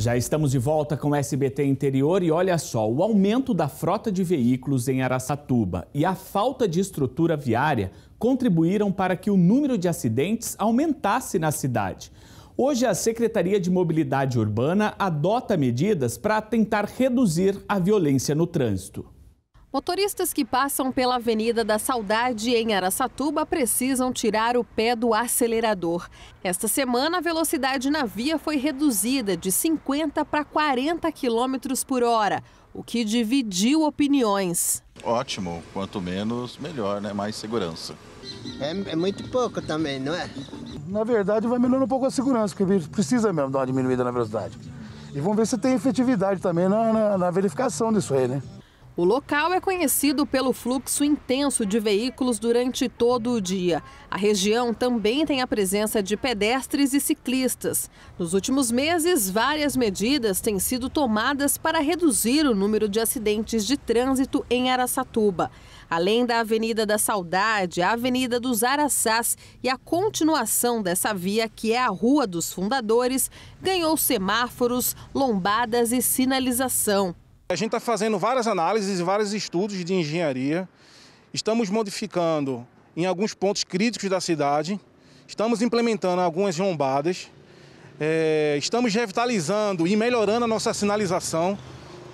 Já estamos de volta com o SBT Interior e olha só, o aumento da frota de veículos em Araçatuba e a falta de estrutura viária contribuíram para que o número de acidentes aumentasse na cidade. Hoje, a Secretaria de Mobilidade Urbana adota medidas para tentar reduzir a violência no trânsito. Motoristas que passam pela Avenida da Saudade em Araçatuba precisam tirar o pé do acelerador. Esta semana, a velocidade na via foi reduzida de 50 para 40 km por hora, o que dividiu opiniões. Ótimo, quanto menos, melhor, né? Mais segurança. É, é muito pouco também, não é? Na verdade, vai melhorando um pouco a segurança, porque precisa mesmo dar uma diminuída na velocidade. E vamos ver se tem efetividade também na, na, na verificação disso aí, né? O local é conhecido pelo fluxo intenso de veículos durante todo o dia. A região também tem a presença de pedestres e ciclistas. Nos últimos meses, várias medidas têm sido tomadas para reduzir o número de acidentes de trânsito em Araçatuba. Além da Avenida da Saudade, a Avenida dos Araçás e a continuação dessa via, que é a Rua dos Fundadores, ganhou semáforos, lombadas e sinalização. A gente está fazendo várias análises e vários estudos de engenharia. Estamos modificando em alguns pontos críticos da cidade. Estamos implementando algumas lombadas. É, estamos revitalizando e melhorando a nossa sinalização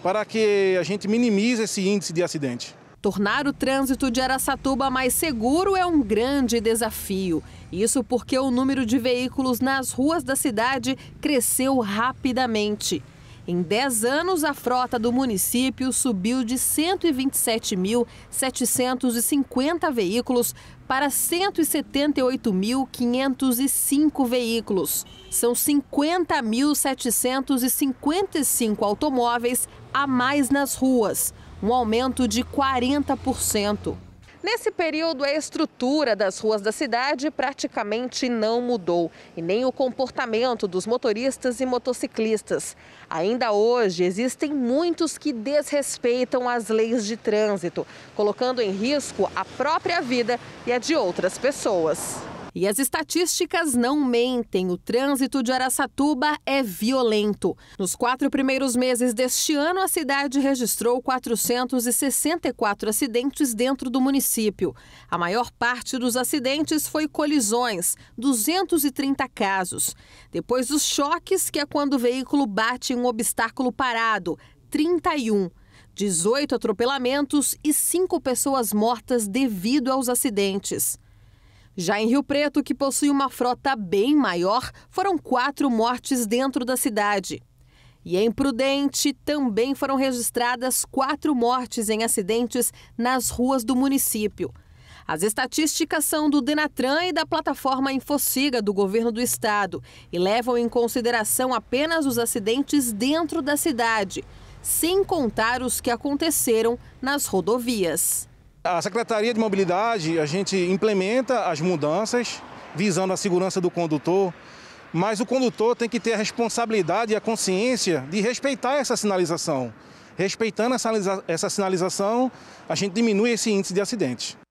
para que a gente minimize esse índice de acidente. Tornar o trânsito de Aracatuba mais seguro é um grande desafio. Isso porque o número de veículos nas ruas da cidade cresceu rapidamente. Em 10 anos, a frota do município subiu de 127.750 veículos para 178.505 veículos. São 50.755 automóveis a mais nas ruas, um aumento de 40%. Nesse período, a estrutura das ruas da cidade praticamente não mudou e nem o comportamento dos motoristas e motociclistas. Ainda hoje, existem muitos que desrespeitam as leis de trânsito, colocando em risco a própria vida e a de outras pessoas. E as estatísticas não mentem. O trânsito de Araçatuba é violento. Nos quatro primeiros meses deste ano, a cidade registrou 464 acidentes dentro do município. A maior parte dos acidentes foi colisões, 230 casos. Depois dos choques, que é quando o veículo bate em um obstáculo parado, 31. 18 atropelamentos e 5 pessoas mortas devido aos acidentes. Já em Rio Preto, que possui uma frota bem maior, foram quatro mortes dentro da cidade. E em Prudente, também foram registradas quatro mortes em acidentes nas ruas do município. As estatísticas são do Denatran e da plataforma Infociga do governo do estado e levam em consideração apenas os acidentes dentro da cidade, sem contar os que aconteceram nas rodovias. A Secretaria de Mobilidade, a gente implementa as mudanças visando a segurança do condutor, mas o condutor tem que ter a responsabilidade e a consciência de respeitar essa sinalização. Respeitando essa, essa sinalização, a gente diminui esse índice de acidentes.